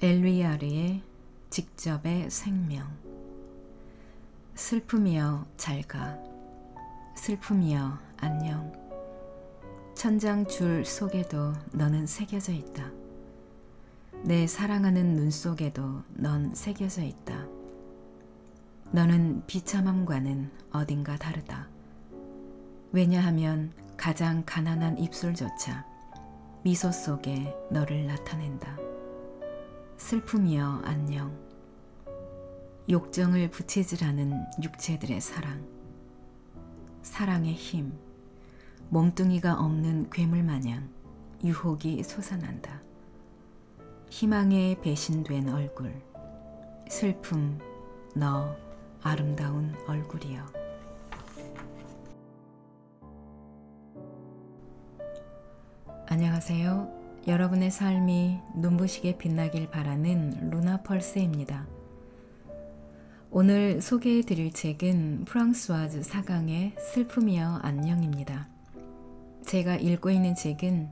엘리야르의 직접의 생명 슬픔이여 잘가 슬픔이여 안녕 천장 줄 속에도 너는 새겨져 있다 내 사랑하는 눈 속에도 넌 새겨져 있다 너는 비참함과는 어딘가 다르다 왜냐하면 가장 가난한 입술조차 미소 속에 너를 나타낸다 슬픔이여 안녕. 욕정을 부채질하는 육체들의 사랑. 사랑의 힘. 몸뚱이가 없는 괴물 마냥 유혹이 솟아난다. 희망에 배신된 얼굴. 슬픔, 너 아름다운 얼굴이여. 안녕하세요. 여러분의 삶이 눈부시게 빛나길 바라는 루나펄스입니다. 오늘 소개해 드릴 책은 프랑스와즈 사강의 슬픔이여 안녕입니다. 제가 읽고 있는 책은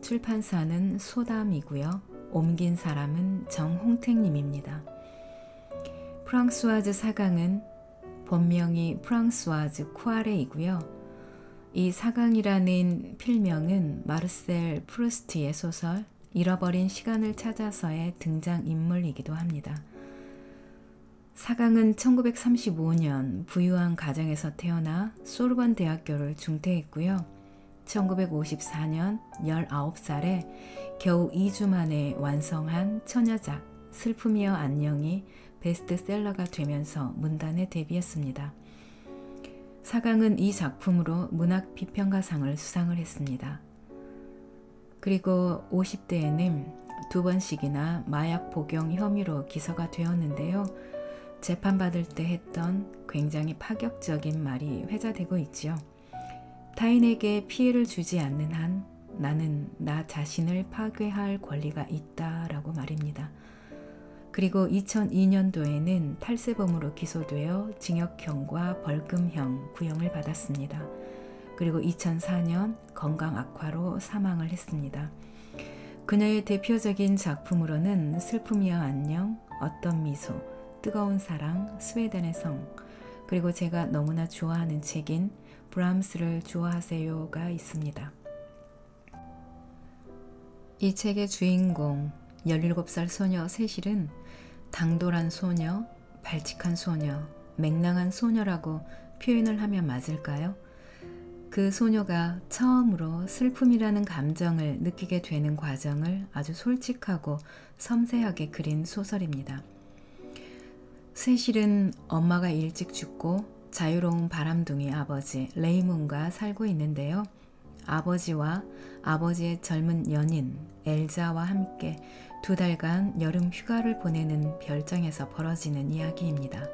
출판사는 소담이고요. 옮긴 사람은 정홍택님입니다. 프랑스와즈 사강은 본명이 프랑스와즈 쿠아레이고요. 이 사강이라는 필명은 마르셀 프루스트의 소설 잃어버린 시간을 찾아서의 등장인물이기도 합니다. 사강은 1935년 부유한 가정에서 태어나 소르반 대학교를 중퇴했고요. 1954년 19살에 겨우 2주 만에 완성한 처녀작 슬픔이여 안녕이 베스트셀러가 되면서 문단에 데뷔했습니다. 사강은 이 작품으로 문학 비평가상을 수상을 했습니다. 그리고 50대에는 두 번씩이나 마약 복용 혐의로 기소가 되었는데요. 재판받을 때 했던 굉장히 파격적인 말이 회자되고 있지요. 타인에게 피해를 주지 않는 한 나는 나 자신을 파괴할 권리가 있다라고 말입니다. 그리고 2002년도에는 탈세범으로 기소되어 징역형과 벌금형 구형을 받았습니다. 그리고 2004년 건강 악화로 사망을 했습니다. 그녀의 대표적인 작품으로는 슬픔이여 안녕, 어떤 미소, 뜨거운 사랑, 스웨덴의 성, 그리고 제가 너무나 좋아하는 책인 브람스를 좋아하세요가 있습니다. 이 책의 주인공 17살 소녀 세실은 당돌한 소녀, 발칙한 소녀, 맹랑한 소녀라고 표현을 하면 맞을까요? 그 소녀가 처음으로 슬픔이라는 감정을 느끼게 되는 과정을 아주 솔직하고 섬세하게 그린 소설입니다. 세실은 엄마가 일찍 죽고 자유로운 바람둥이 아버지 레이몬과 살고 있는데요. 아버지와 아버지의 젊은 연인 엘자와 함께 두 달간 여름 휴가를 보내는 별장에서 벌어지는 이야기입니다.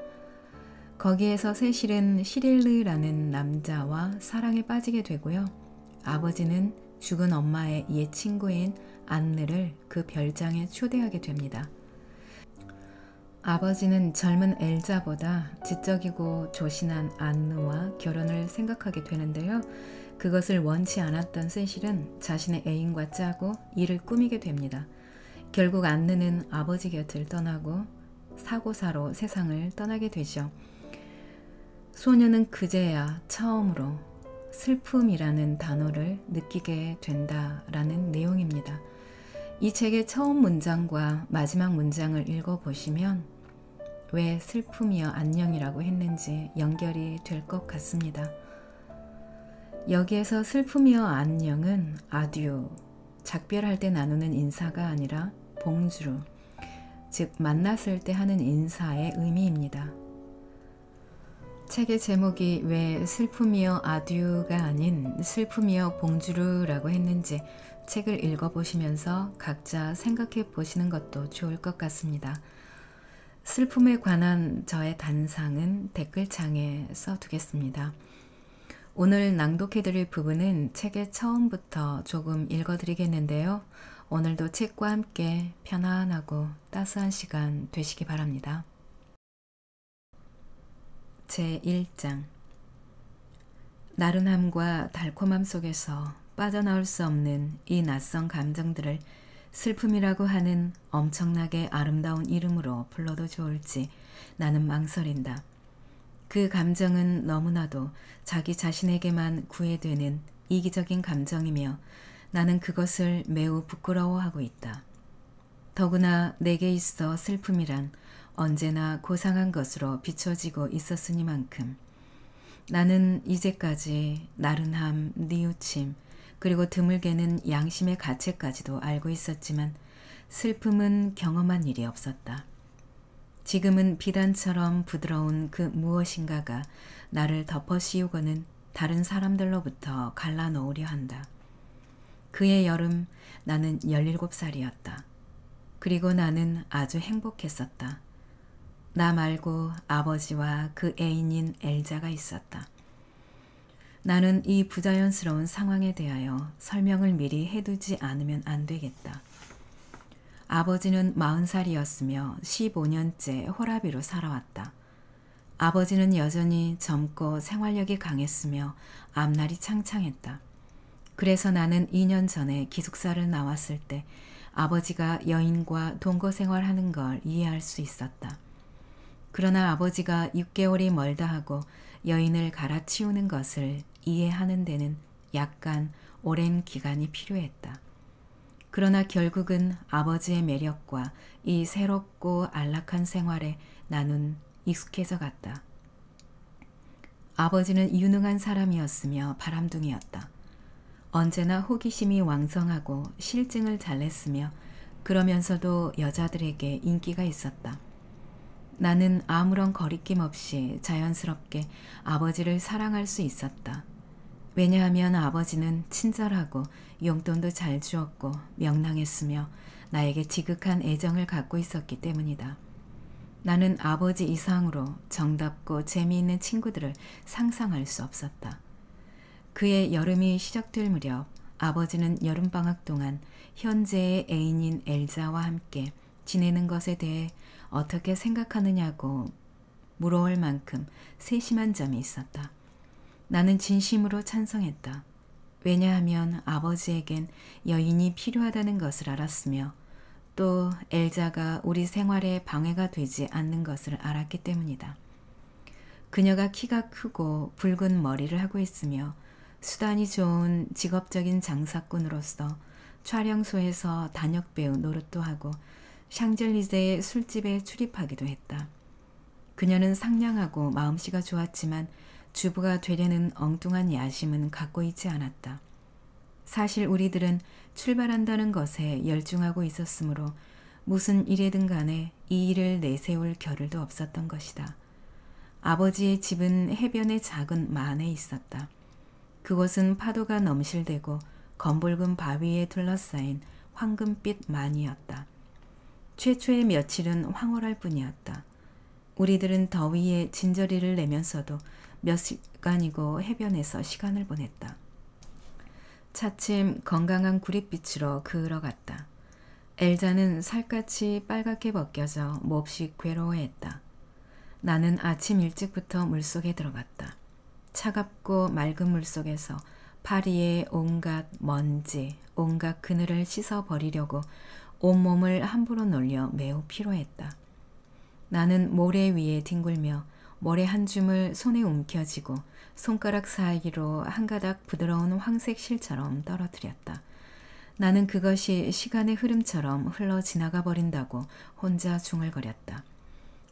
거기에서 세실은 시릴르라는 남자와 사랑에 빠지게 되고요. 아버지는 죽은 엄마의 옛 친구인 안느를 그 별장에 초대하게 됩니다. 아버지는 젊은 엘자보다 지적이고 조신한 안느와 결혼을 생각하게 되는데요. 그것을 원치 않았던 세실은 자신의 애인과 짜고 이를 꾸미게 됩니다. 결국 안느는 아버지 곁을 떠나고 사고사로 세상을 떠나게 되죠. 소녀는 그제야 처음으로 슬픔이라는 단어를 느끼게 된다라는 내용입니다. 이 책의 처음 문장과 마지막 문장을 읽어보시면 왜 슬픔이여 안녕이라고 했는지 연결이 될 것 같습니다. 여기에서 슬픔이여 안녕은 아듀, 작별할 때 나누는 인사가 아니라 봉주루, 즉 만났을 때 하는 인사의 의미입니다. 책의 제목이 왜 슬픔이여 아듀가 아닌 슬픔이여 봉주루라고 했는지 책을 읽어보시면서 각자 생각해 보시는 것도 좋을 것 같습니다. 슬픔에 관한 저의 단상은 댓글창에 써두겠습니다. 오늘 낭독해드릴 부분은 책의 처음부터 조금 읽어드리겠는데요. 오늘도 책과 함께 편안하고 따스한 시간 되시기 바랍니다. 제 1장 나른함과 달콤함 속에서 빠져나올 수 없는 이 낯선 감정들을 슬픔이라고 하는 엄청나게 아름다운 이름으로 불러도 좋을지 나는 망설인다. 그 감정은 너무나도 자기 자신에게만 구애되는 이기적인 감정이며 나는 그것을 매우 부끄러워하고 있다. 더구나 내게 있어 슬픔이란 언제나 고상한 것으로 비춰지고 있었으니만큼 나는 이제까지 나른함, 니우침 그리고 드물게는 양심의 가책까지도 알고 있었지만 슬픔은 경험한 일이 없었다. 지금은 비단처럼 부드러운 그 무엇인가가 나를 덮어 씌우고는 다른 사람들로부터 갈라놓으려 한다. 그해 여름 나는 17살이었다. 그리고 나는 아주 행복했었다. 나 말고 아버지와 그 애인인 엘자가 있었다. 나는 이 부자연스러운 상황에 대하여 설명을 미리 해두지 않으면 안 되겠다. 아버지는 40살이었으며 15년째 호라비로 살아왔다. 아버지는 여전히 젊고 생활력이 강했으며 앞날이 창창했다. 그래서 나는 2년 전에 기숙사를 나왔을 때 아버지가 여인과 동거 생활하는 걸 이해할 수 있었다. 그러나 아버지가 6개월이 멀다 하고 여인을 갈아치우는 것을 이해하는 데는 약간 오랜 기간이 필요했다. 그러나 결국은 아버지의 매력과 이 새롭고 안락한 생활에 나는 익숙해져 갔다. 아버지는 유능한 사람이었으며 바람둥이였다. 언제나 호기심이 왕성하고 실증을 잘냈으며 그러면서도 여자들에게 인기가 있었다. 나는 아무런 거리낌 없이 자연스럽게 아버지를 사랑할 수 있었다. 왜냐하면 아버지는 친절하고 용돈도 잘 주었고 명랑했으며 나에게 지극한 애정을 갖고 있었기 때문이다. 나는 아버지 이상으로 정답고 재미있는 친구들을 상상할 수 없었다. 그의 여름이 시작될 무렵 아버지는 여름방학 동안 현재의 애인인 엘자와 함께 지내는 것에 대해 어떻게 생각하느냐고 물어올 만큼 세심한 점이 있었다. 나는 진심으로 찬성했다. 왜냐하면 아버지에겐 여인이 필요하다는 것을 알았으며 또 엘자가 우리 생활에 방해가 되지 않는 것을 알았기 때문이다. 그녀가 키가 크고 붉은 머리를 하고 있으며 수단이 좋은 직업적인 장사꾼으로서 촬영소에서 단역배우 노릇도 하고 샹젤리제의 술집에 출입하기도 했다. 그녀는 상냥하고 마음씨가 좋았지만 주부가 되려는 엉뚱한 야심은 갖고 있지 않았다. 사실 우리들은 출발한다는 것에 열중하고 있었으므로 무슨 일에든 간에 이 일을 내세울 겨를도 없었던 것이다. 아버지의 집은 해변의 작은 만에 있었다. 그곳은 파도가 넘실대고 검붉은 바위에 둘러싸인 황금빛 만이었다. 최초의 며칠은 황홀할 뿐이었다. 우리들은 더위에 진저리를 내면서도 몇 시간이고 해변에서 시간을 보냈다. 차츰 건강한 구릿빛으로 그을어갔다. 엘자는 살갗이 빨갛게 벗겨져 몹시 괴로워했다. 나는 아침 일찍부터 물속에 들어갔다. 차갑고 맑은 물 속에서 파리의 온갖 먼지, 온갖 그늘을 씻어버리려고 온몸을 함부로 놀려 매우 피로했다. 나는 모래 위에 뒹굴며 모래 한 줌을 손에 움켜쥐고 손가락 사이로 한 가닥 부드러운 황색 실처럼 떨어뜨렸다. 나는 그것이 시간의 흐름처럼 흘러 지나가 버린다고 혼자 중얼거렸다.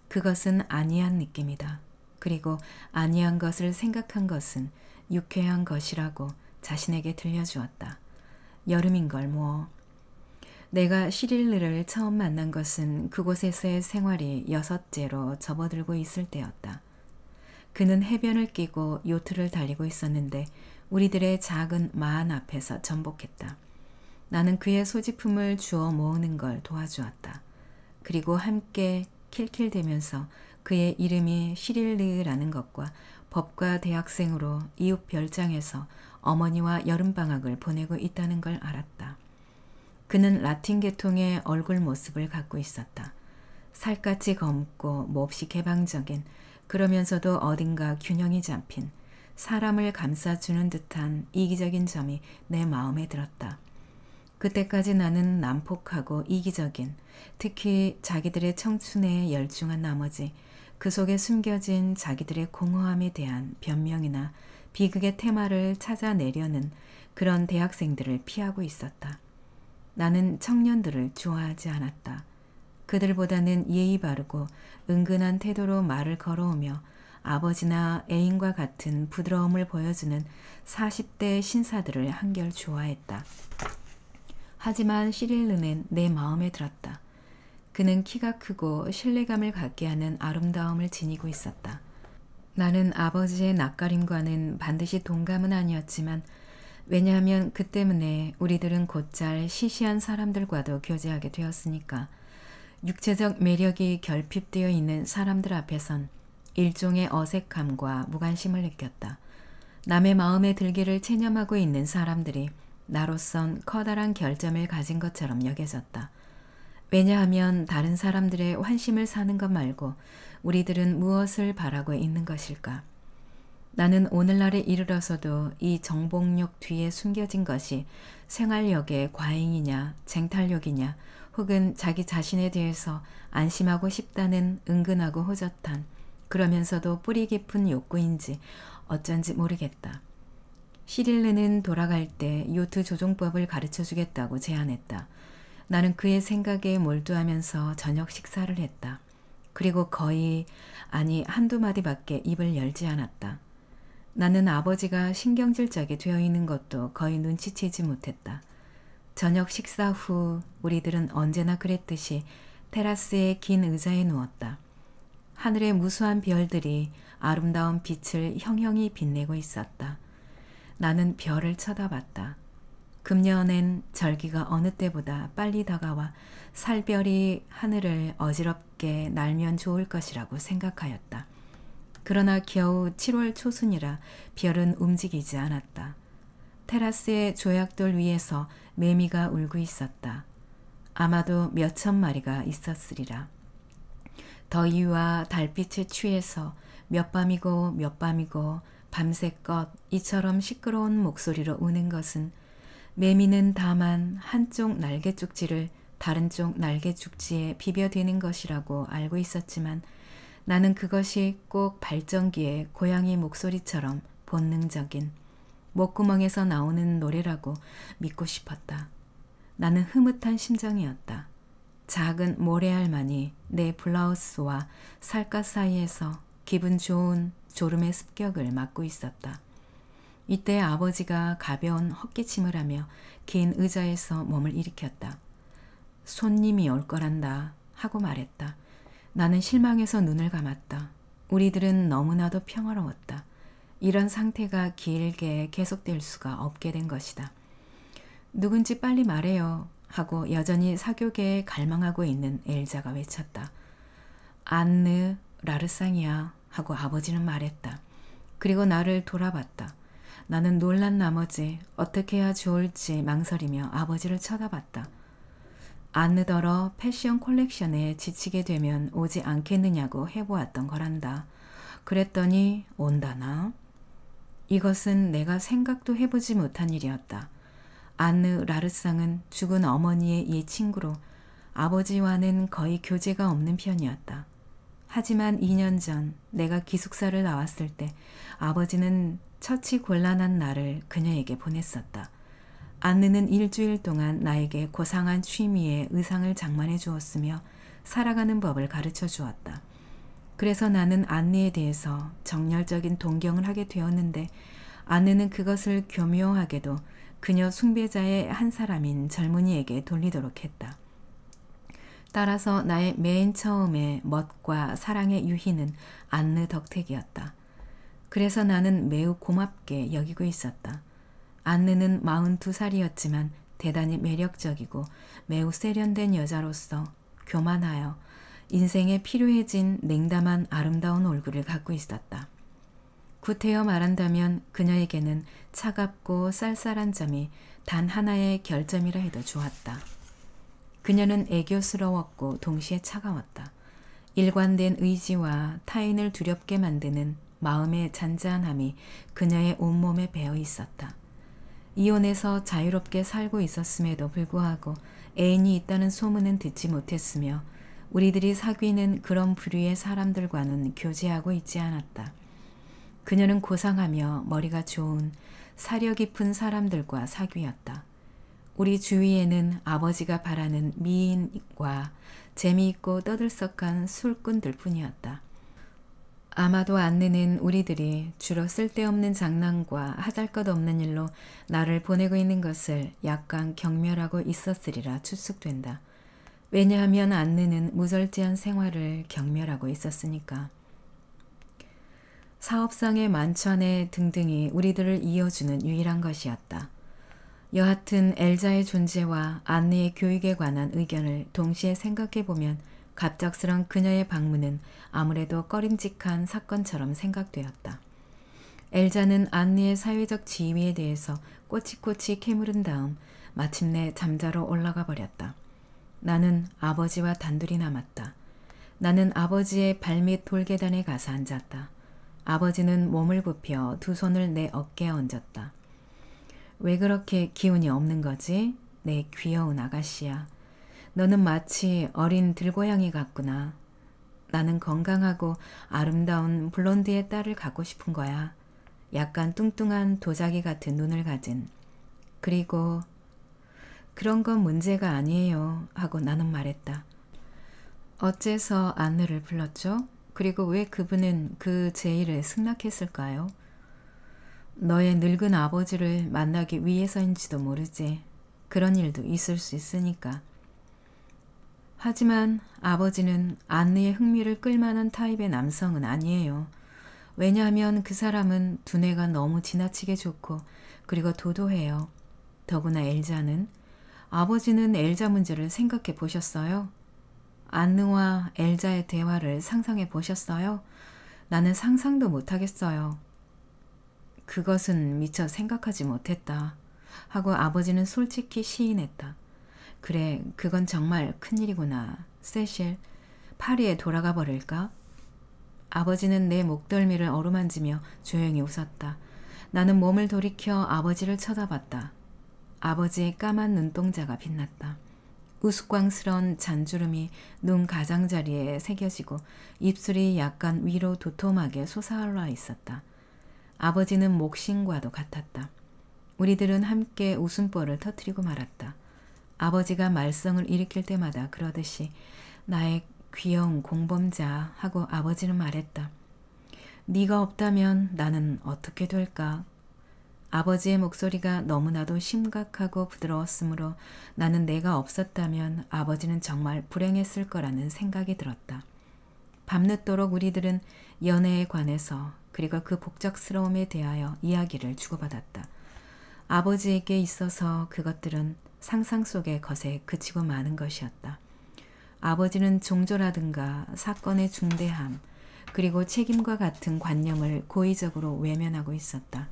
그것은 아니한 느낌이다. 그리고 아니한 것을 생각한 것은 유쾌한 것이라고 자신에게 들려주었다. 여름인 걸 뭐. 내가 시릴르를 처음 만난 것은 그곳에서의 생활이 여섯째로 접어들고 있을 때였다. 그는 해변을 끼고 요트를 달리고 있었는데 우리들의 작은 마한 앞에서 전복했다. 나는 그의 소지품을 주워 모으는 걸 도와주었다. 그리고 함께 킬킬대면서 그의 이름이 시릴르라는 것과 법과 대학생으로 이웃 별장에서 어머니와 여름방학을 보내고 있다는 걸 알았다. 그는 라틴 계통의 얼굴 모습을 갖고 있었다. 살갗이 검고 몹시 개방적인 그러면서도 어딘가 균형이 잡힌 사람을 감싸주는 듯한 이기적인 점이 내 마음에 들었다. 그때까지 나는 난폭하고 이기적인 특히 자기들의 청춘에 열중한 나머지 그 속에 숨겨진 자기들의 공허함에 대한 변명이나 비극의 테마를 찾아내려는 그런 대학생들을 피하고 있었다. 나는 청년들을 좋아하지 않았다. 그들보다는 예의 바르고 은근한 태도로 말을 걸어오며 아버지나 애인과 같은 부드러움을 보여주는 40대 신사들을 한결 좋아했다. 하지만 시릴르는 내 마음에 들었다. 그는 키가 크고 신뢰감을 갖게 하는 아름다움을 지니고 있었다. 나는 아버지의 낯가림과는 반드시 동감은 아니었지만 왜냐하면 그 때문에 우리들은 곧잘 시시한 사람들과도 교제하게 되었으니까 육체적 매력이 결핍되어 있는 사람들 앞에선 일종의 어색함과 무관심을 느꼈다. 남의 마음에 들기를 체념하고 있는 사람들이 나로선 커다란 결점을 가진 것처럼 여겨졌다. 왜냐하면 다른 사람들의 환심을 사는 것 말고 우리들은 무엇을 바라고 있는 것일까? 나는 오늘날에 이르러서도 이 정복력 뒤에 숨겨진 것이 생활력의 과잉이냐, 쟁탈력이냐, 혹은 자기 자신에 대해서 안심하고 싶다는 은근하고 호젓한 그러면서도 뿌리 깊은 욕구인지 어쩐지 모르겠다. 시릴르는 돌아갈 때 요트 조종법을 가르쳐 주겠다고 제안했다. 나는 그의 생각에 몰두하면서 저녁 식사를 했다. 그리고 거의 아니 한두 마디밖에 입을 열지 않았다. 나는 아버지가 신경질적이 되어 있는 것도 거의 눈치채지 못했다. 저녁 식사 후 우리들은 언제나 그랬듯이 테라스의 긴 의자에 누웠다. 하늘의 무수한 별들이 아름다운 빛을 형형히 빛내고 있었다. 나는 별을 쳐다봤다. 금년엔 절기가 어느 때보다 빨리 다가와 살별이 하늘을 어지럽게 날면 좋을 것이라고 생각하였다. 그러나 겨우 7월 초순이라 별은 움직이지 않았다. 테라스의 조약돌 위에서 매미가 울고 있었다. 아마도 몇 천 마리가 있었으리라. 더위와 달빛에 취해서 몇 밤이고 몇 밤이고 밤새껏 이처럼 시끄러운 목소리로 우는 것은 매미는 다만 한쪽 날개 쪽지를 다른 쪽 날개 쪽지에 비벼대는 것이라고 알고 있었지만 나는 그것이 꼭 발전기의 고양이 목소리처럼 본능적인 목구멍에서 나오는 노래라고 믿고 싶었다. 나는 흐뭇한 심정이었다. 작은 모래알만이 내 블라우스와 살갗 사이에서 기분 좋은 졸음의 습격을 막고 있었다. 이때 아버지가 가벼운 헛기침을 하며 긴 의자에서 몸을 일으켰다. 손님이 올 거란다 하고 말했다. 나는 실망해서 눈을 감았다. 우리들은 너무나도 평화로웠다. 이런 상태가 길게 계속될 수가 없게 된 것이다. 누군지 빨리 말해요 하고 여전히 사교계에 갈망하고 있는 엘자가 외쳤다. 안느 라르상이야 하고 아버지는 말했다. 그리고 나를 돌아봤다. 나는 놀란 나머지 어떻게 해야 좋을지 망설이며 아버지를 쳐다봤다. 안느더러 패션 콜렉션에 지치게 되면 오지 않겠느냐고 해보았던 거란다. 그랬더니 온다나? 이것은 내가 생각도 해보지 못한 일이었다. 안느 라르상은 죽은 어머니의 이 친구로 아버지와는 거의 교제가 없는 편이었다. 하지만 2년 전 내가 기숙사를 나왔을 때 아버지는 처치 곤란한 나를 그녀에게 보냈었다. 안느는 일주일 동안 나에게 고상한 취미의 의상을 장만해 주었으며 살아가는 법을 가르쳐 주었다. 그래서 나는 안느에 대해서 정열적인 동경을 하게 되었는데 안느는 그것을 교묘하게도 그녀 숭배자의 한 사람인 젊은이에게 돌리도록 했다. 따라서 나의 맨처음에 멋과 사랑의 유희는 안느 덕택이었다. 그래서 나는 매우 고맙게 여기고 있었다. 안느는 마흔두 살이었지만 대단히 매력적이고 매우 세련된 여자로서 교만하여 인생에 필요해진 냉담한 아름다운 얼굴을 갖고 있었다. 구태여 말한다면 그녀에게는 차갑고 쌀쌀한 점이 단 하나의 결점이라 해도 좋았다. 그녀는 애교스러웠고 동시에 차가웠다. 일관된 의지와 타인을 두렵게 만드는 마음의 잔잔함이 그녀의 온몸에 배어 있었다. 이혼해서 자유롭게 살고 있었음에도 불구하고 애인이 있다는 소문은 듣지 못했으며 우리들이 사귀는 그런 부류의 사람들과는 교제하고 있지 않았다. 그녀는 고상하며 머리가 좋은 사려 깊은 사람들과 사귀었다. 우리 주위에는 아버지가 바라는 미인과 재미있고 떠들썩한 술꾼들 뿐이었다. 아마도 안내는 우리들이 주로 쓸데없는 장난과 하잘 것 없는 일로 나를 보내고 있는 것을 약간 경멸하고 있었으리라 추측된다. 왜냐하면 안내는 무절제한 생활을 경멸하고 있었으니까. 사업상의 만천에 등등이 우리들을 이어주는 유일한 것이었다. 여하튼 엘자의 존재와 안내의 교육에 관한 의견을 동시에 생각해 보면 갑작스런 그녀의 방문은 아무래도 꺼림직한 사건처럼 생각되었다. 엘자는 안니의 사회적 지위에 대해서 꼬치꼬치 캐물은 다음 마침내 잠자로 올라가 버렸다. 나는 아버지와 단둘이 남았다. 나는 아버지의 발밑 돌계단에 가서 앉았다. 아버지는 몸을 굽혀 두 손을 내 어깨에 얹었다. 왜 그렇게 기운이 없는 거지? 내 귀여운 아가씨야. 너는 마치 어린 들고양이 같구나. 나는 건강하고 아름다운 블론드의 딸을 갖고 싶은 거야. 약간 뚱뚱한 도자기 같은 눈을 가진. 그리고 그런 건 문제가 아니에요. 하고 나는 말했다. 어째서 안느를 불렀죠? 그리고 왜 그분은 그 제의를 승낙했을까요? 너의 늙은 아버지를 만나기 위해서인지도 모르지. 그런 일도 있을 수 있으니까. 하지만 아버지는 안느의 흥미를 끌만한 타입의 남성은 아니에요. 왜냐하면 그 사람은 두뇌가 너무 지나치게 좋고 그리고 도도해요. 더구나 엘자는 아버지는 엘자 문제를 생각해 보셨어요? 안느와 엘자의 대화를 상상해 보셨어요? 나는 상상도 못하겠어요. 그것은 미처 생각하지 못했다. 하고 아버지는 솔직히 시인했다. 그래, 그건 정말 큰일이구나. 세실, 파리에 돌아가 버릴까? 아버지는 내 목덜미를 어루만지며 조용히 웃었다. 나는 몸을 돌이켜 아버지를 쳐다봤다. 아버지의 까만 눈동자가 빛났다. 우스꽝스런 잔주름이 눈 가장자리에 새겨지고 입술이 약간 위로 도톰하게 솟아올라 있었다. 아버지는 목신과도 같았다. 우리들은 함께 웃음보를 터뜨리고 말았다. 아버지가 말썽을 일으킬 때마다 그러듯이 나의 귀여운 공범자 하고 아버지는 말했다. 네가 없다면 나는 어떻게 될까? 아버지의 목소리가 너무나도 심각하고 부드러웠으므로 나는 내가 없었다면 아버지는 정말 불행했을 거라는 생각이 들었다. 밤늦도록 우리들은 연애에 관해서 그리고 그 복잡스러움에 대하여 이야기를 주고받았다. 아버지에게 있어서 그것들은 상상 속의 것에 그치고 마는 것이었다. 아버지는 종조라든가 사건의 중대함, 그리고 책임과 같은 관념을 고의적으로 외면하고 있었다.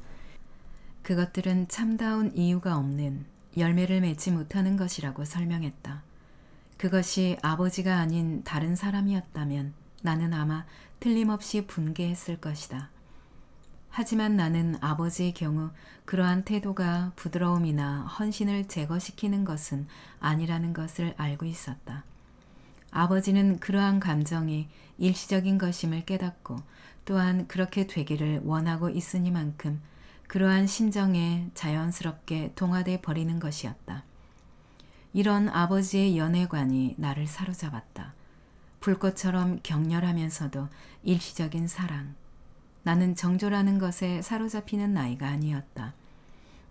그것들은 참다운 이유가 없는 열매를 맺지 못하는 것이라고 설명했다. 그것이 아버지가 아닌 다른 사람이었다면 나는 아마 틀림없이 분개했을 것이다. 하지만 나는 아버지의 경우 그러한 태도가 부드러움이나 헌신을 제거시키는 것은 아니라는 것을 알고 있었다. 아버지는 그러한 감정이 일시적인 것임을 깨닫고 또한 그렇게 되기를 원하고 있으니만큼 그러한 심정에 자연스럽게 동화돼 버리는 것이었다. 이런 아버지의 연애관이 나를 사로잡았다. 불꽃처럼 격렬하면서도 일시적인 사랑. 나는 정조라는 것에 사로잡히는 나이가 아니었다.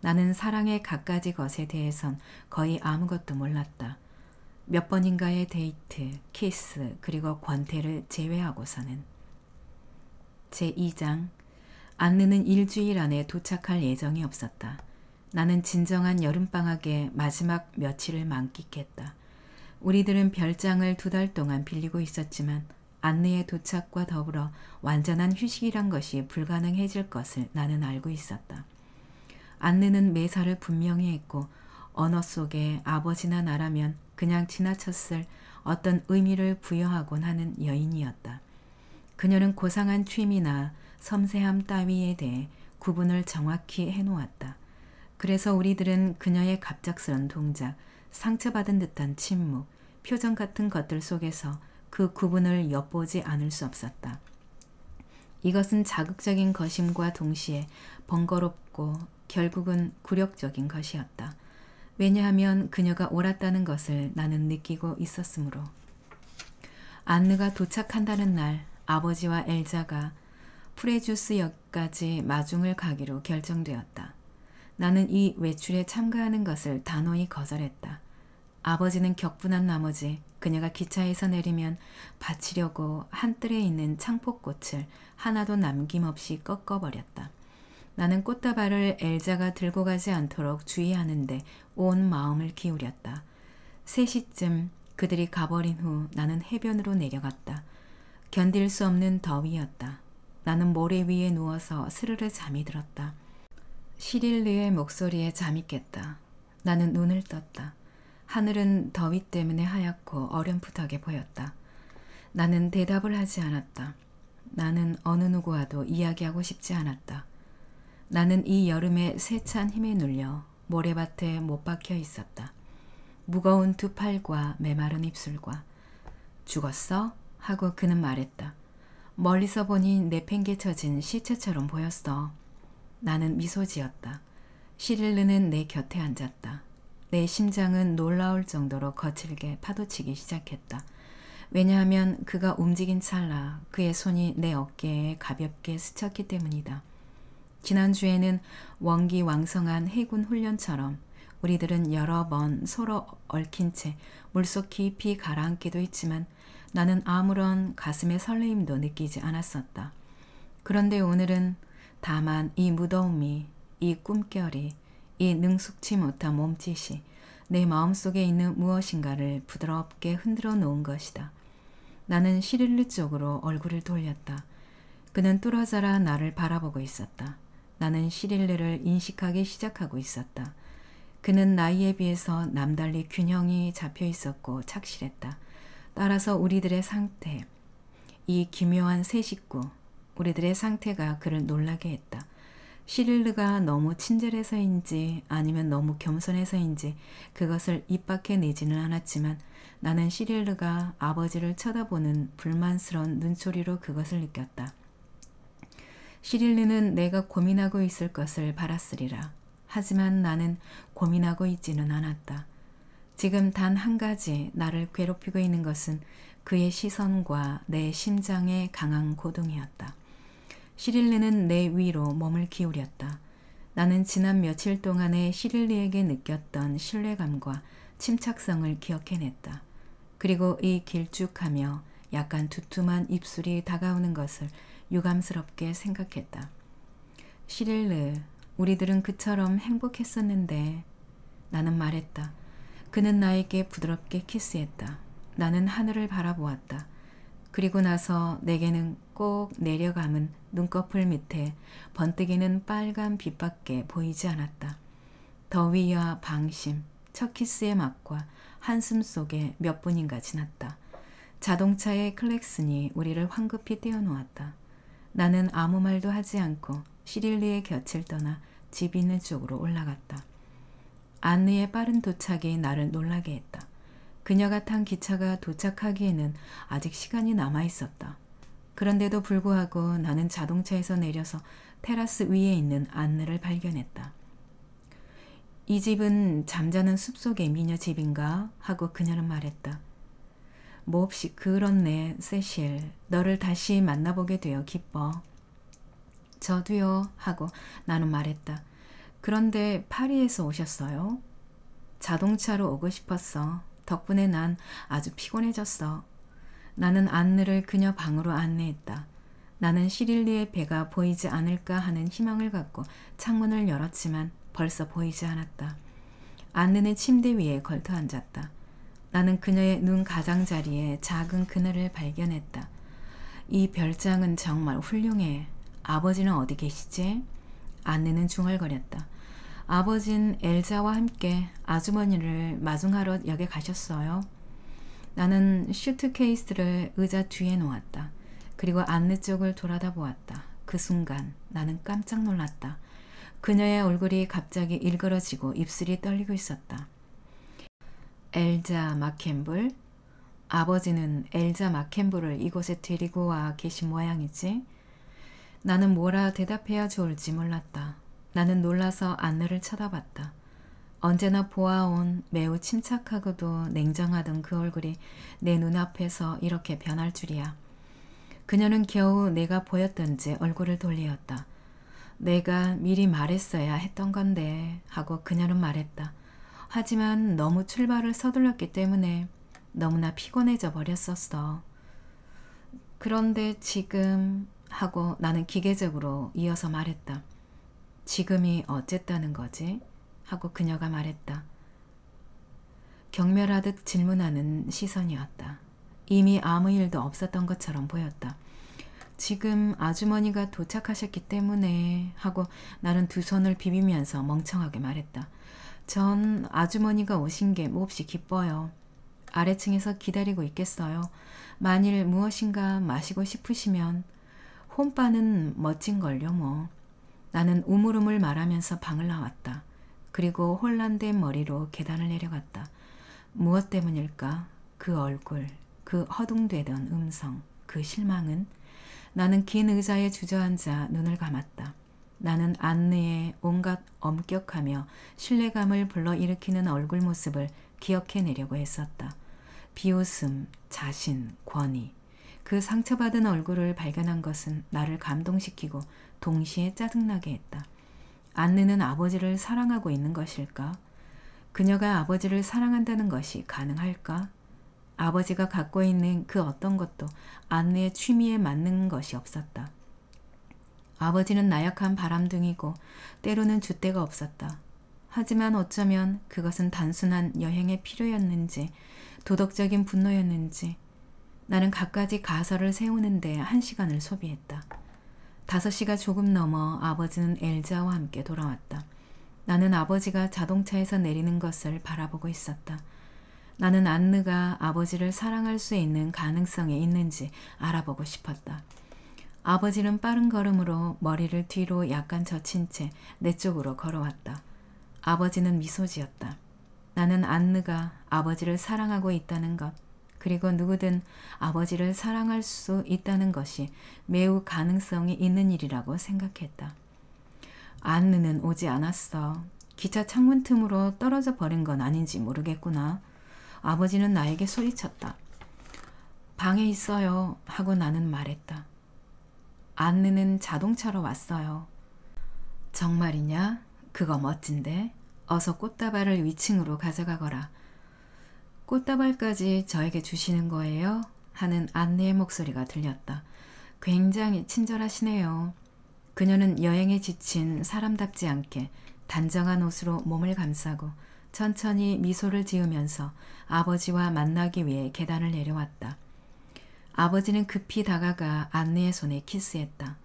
나는 사랑의 갖가지 것에 대해선 거의 아무것도 몰랐다. 몇 번인가의 데이트, 키스, 그리고 권태를 제외하고서는. 제2장. 안느는 일주일 안에 도착할 예정이 없었다. 나는 진정한 여름방학의 마지막 며칠을 만끽했다. 우리들은 별장을 두 달 동안 빌리고 있었지만 안내의 도착과 더불어 완전한 휴식이란 것이 불가능해질 것을 나는 알고 있었다. 안내는 매사를 분명히 했고 언어 속에 아버지나 나라면 그냥 지나쳤을 어떤 의미를 부여하곤 하는 여인이었다. 그녀는 고상한 취미나 섬세함 따위에 대해 구분을 정확히 해놓았다. 그래서 우리들은 그녀의 갑작스런 동작, 상처받은 듯한 침묵, 표정 같은 것들 속에서 그 구분을 엿보지 않을 수 없었다. 이것은 자극적인 것임과 동시에 번거롭고 결국은 굴욕적인 것이었다. 왜냐하면 그녀가 옳았다는 것을 나는 느끼고 있었으므로. 안느가 도착한다는 날 아버지와 엘자가 프레주스역까지 마중을 가기로 결정되었다. 나는 이 외출에 참가하는 것을 단호히 거절했다. 아버지는 격분한 나머지 그녀가 기차에서 내리면 바치려고 한뜰에 있는 창포꽃을 하나도 남김없이 꺾어버렸다. 나는 꽃다발을 엘자가 들고 가지 않도록 주의하는데 온 마음을 기울였다. 3시쯤 그들이 가버린 후 나는 해변으로 내려갔다. 견딜 수 없는 더위였다. 나는 모래 위에 누워서 스르르 잠이 들었다. 시릴리의 목소리에 잠이 깼다. 나는 눈을 떴다. 하늘은 더위 때문에 하얗고 어렴풋하게 보였다. 나는 대답을 하지 않았다. 나는 어느 누구와도 이야기하고 싶지 않았다. 나는 이 여름에 세찬 힘에 눌려 모래밭에 못 박혀 있었다. 무거운 두 팔과 메마른 입술과 죽었어? 하고 그는 말했다. 멀리서 보니 내팽개쳐진 시체처럼 보였어. 나는 미소 지었다. 시릴르는 내 곁에 앉았다. 내 심장은 놀라울 정도로 거칠게 파도치기 시작했다. 왜냐하면 그가 움직인 찰나 그의 손이 내 어깨에 가볍게 스쳤기 때문이다. 지난주에는 원기 왕성한 해군 훈련처럼 우리들은 여러 번 서로 얽힌 채 물속 깊이 가라앉기도 했지만 나는 아무런 가슴의 설레임도 느끼지 않았었다. 그런데 오늘은 다만 이 무더움이, 이 꿈결이, 이 능숙치 못한 몸짓이 내 마음속에 있는 무엇인가를 부드럽게 흔들어 놓은 것이다. 나는 시릴리 쪽으로 얼굴을 돌렸다. 그는 뚫어져라 나를 바라보고 있었다. 나는 시릴리를 인식하기 시작하고 있었다. 그는 나이에 비해서 남달리 균형이 잡혀 있었고 착실했다. 따라서 우리들의 상태, 이 기묘한 새 식구, 우리들의 상태가 그를 놀라게 했다. 시릴르가 너무 친절해서인지 아니면 너무 겸손해서인지 그것을 입 밖에 내지는 않았지만 나는 시릴르가 아버지를 쳐다보는 불만스러운 눈초리로 그것을 느꼈다. 시릴르는 내가 고민하고 있을 것을 바랐으리라. 하지만 나는 고민하고 있지는 않았다. 지금 단 한 가지 나를 괴롭히고 있는 것은 그의 시선과 내 심장의 강한 고동이었다. 시릴레는 내 위로 몸을 기울였다. 나는 지난 며칠 동안에 시릴리에게 느꼈던 신뢰감과 침착성을 기억해냈다. 그리고 이 길쭉하며 약간 두툼한 입술이 다가오는 것을 유감스럽게 생각했다. 시릴르, 우리들은 그처럼 행복했었는데 나는 말했다. 그는 나에게 부드럽게 키스했다. 나는 하늘을 바라보았다. 그리고 나서 내게는 꼭 내려감은 눈꺼풀 밑에 번뜩이는 빨간 빛밖에 보이지 않았다. 더위와 방심, 첫 키스의 맛과 한숨 속에 몇 분인가 지났다. 자동차의 클렉슨이 우리를 황급히 떼어놓았다. 나는 아무 말도 하지 않고 시릴리의 곁을 떠나 집 있는 쪽으로 올라갔다. 안내의 빠른 도착이 나를 놀라게 했다. 그녀가 탄 기차가 도착하기에는 아직 시간이 남아 있었다. 그런데도 불구하고 나는 자동차에서 내려서 테라스 위에 있는 안내를 발견했다. 이 집은 잠자는 숲속의 미녀 집인가? 하고 그녀는 말했다. 몹시 그렇네, 세실. 너를 다시 만나보게 되어 기뻐. 저도요, 하고 나는 말했다. 그런데 파리에서 오셨어요? 자동차로 오고 싶었어. 덕분에 난 아주 피곤해졌어. 나는 안느를 그녀 방으로 안내했다. 나는 시릴리의 배가 보이지 않을까 하는 희망을 갖고 창문을 열었지만 벌써 보이지 않았다. 안느는 침대 위에 걸터 앉았다. 나는 그녀의 눈 가장자리에 작은 그늘을 발견했다. 이 별장은 정말 훌륭해. 아버지는 어디 계시지? 안느는 중얼거렸다. 아버진 엘자와 함께 아주머니를 마중하러 역에 가셨어요. 나는 슈트케이스를 의자 뒤에 놓았다. 그리고 안내 쪽을 돌아다 보았다. 그 순간 나는 깜짝 놀랐다. 그녀의 얼굴이 갑자기 일그러지고 입술이 떨리고 있었다. 엘자 마켄블 아버지는 엘자 마켄블을 이곳에 데리고 와 계신 모양이지? 나는 뭐라 대답해야 좋을지 몰랐다. 나는 놀라서 안내를 쳐다봤다. 언제나 보아온 매우 침착하고도 냉정하던 그 얼굴이 내 눈앞에서 이렇게 변할 줄이야. 그녀는 겨우 내가 보였던지 얼굴을 돌리었다. 내가 미리 말했어야 했던 건데 하고 그녀는 말했다. 하지만 너무 출발을 서둘렀기 때문에 너무나 피곤해져 버렸었어. 그런데 지금 하고 나는 기계적으로 이어서 말했다. 지금이 어쨌다는 거지? 하고 그녀가 말했다. 경멸하듯 질문하는 시선이었다. 이미 아무 일도 없었던 것처럼 보였다. 지금 아주머니가 도착하셨기 때문에 하고 나는 두 손을 비비면서 멍청하게 말했다. 전 아주머니가 오신 게 몹시 기뻐요. 아래층에서 기다리고 있겠어요. 만일 무엇인가 마시고 싶으시면 혼바는 멋진걸요 뭐. 나는 우물우물 말하면서 방을 나왔다. 그리고 혼란된 머리로 계단을 내려갔다. 무엇 때문일까? 그 얼굴, 그 허둥대던 음성, 그 실망은 나는 긴 의자에 주저앉아 눈을 감았다. 나는 안느의 온갖 엄격하며 신뢰감을 불러일으키는 얼굴 모습을 기억해내려고 했었다. 비웃음, 자신, 권위. 그 상처받은 얼굴을 발견한 것은 나를 감동시키고 동시에 짜증나게 했다. 안느는 아버지를 사랑하고 있는 것일까? 그녀가 아버지를 사랑한다는 것이 가능할까? 아버지가 갖고 있는 그 어떤 것도 안느의 취미에 맞는 것이 없었다. 아버지는 나약한 바람둥이고 때로는 주대가 없었다. 하지만 어쩌면 그것은 단순한 여행의 필요였는지 도덕적인 분노였는지 나는 갖가지 가설을 세우는데 한 시간을 소비했다. 5시가 조금 넘어 아버지는 엘자와 함께 돌아왔다. 나는 아버지가 자동차에서 내리는 것을 바라보고 있었다. 나는 안느가 아버지를 사랑할 수 있는 가능성이 있는지 알아보고 싶었다. 아버지는 빠른 걸음으로 머리를 뒤로 약간 젖힌 채 내 쪽으로 걸어왔다. 아버지는 미소 지었다. 나는 안느가 아버지를 사랑하고 있다는 것, 그리고 누구든 아버지를 사랑할 수 있다는 것이 매우 가능성이 있는 일이라고 생각했다. 안느는 오지 않았어. 기차 창문 틈으로 떨어져 버린 건 아닌지 모르겠구나. 아버지는 나에게 소리쳤다. 방에 있어요. 하고 나는 말했다. 안느는 자동차로 왔어요. 정말이냐? 그거 멋진데? 어서 꽃다발을 위층으로 가져가거라. 꽃다발까지 저에게 주시는 거예요? 하는 안내의 목소리가 들렸다. 굉장히 친절하시네요. 그녀는 여행에 지친 사람답지 않게 단정한 옷으로 몸을 감싸고 천천히 미소를 지으면서 아버지와 만나기 위해 계단을 내려왔다. 아버지는 급히 다가가 안내의 손에 키스했다.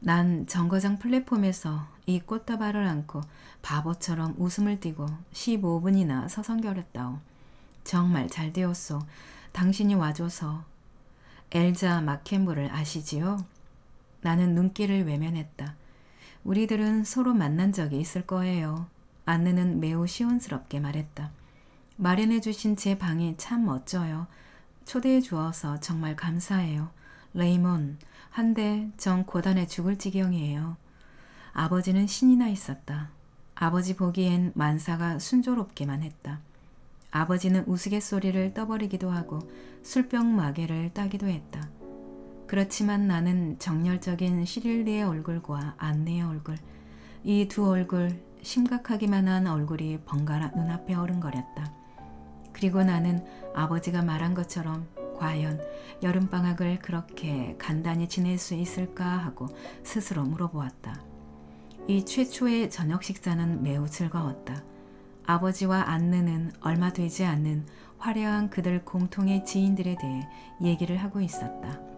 난 정거장 플랫폼에서 이 꽃다발을 안고 바보처럼 웃음을 띠고 15분이나 서성거렸다오. 정말 잘 되었소. 당신이 와줘서. 엘자 마켓무를 아시지요? 나는 눈길을 외면했다. 우리들은 서로 만난 적이 있을 거예요. 안느는 매우 시원스럽게 말했다. 마련해 주신 제 방이 참 멋져요. 초대해 주어서 정말 감사해요. 레이몬, 한데 정 고단에 죽을 지경이에요. 아버지는 신이 나 있었다. 아버지 보기엔 만사가 순조롭게만 했다. 아버지는 우스갯소리를 떠버리기도 하고 술병 마개를 따기도 했다. 그렇지만 나는 정열적인 시릴리의 얼굴과 안내의 얼굴, 이 두 얼굴, 심각하기만 한 얼굴이 번갈아 눈앞에 어른거렸다. 그리고 나는 아버지가 말한 것처럼 과연 여름방학을 그렇게 간단히 지낼 수 있을까 하고 스스로 물어보았다. 이 최초의 저녁 식사는 매우 즐거웠다. 아버지와 안느는 얼마 되지 않는 화려한 그들 공통의 지인들에 대해 얘기를 하고 있었다.